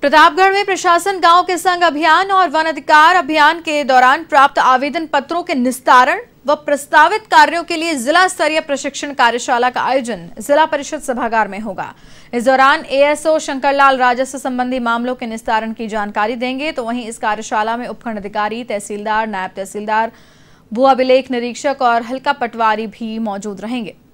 प्रतापगढ़ में प्रशासन गांव के संग अभियान और वन अधिकार अभियान के दौरान प्राप्त आवेदन पत्रों के निस्तारण व प्रस्तावित कार्यों के लिए जिला स्तरीय प्रशिक्षण कार्यशाला का आयोजन जिला परिषद सभागार में होगा इस दौरान एएसओ शंकरलाल राजस्व संबंधी मामलों के निस्तारण की जानकारी देंगे तो वहीं इस कार्यशाला में उपखंड अधिकारी तहसीलदार नायब तहसीलदार भू अभिलेख निरीक्षक और हल्का पटवारी भी मौजूद रहेंगे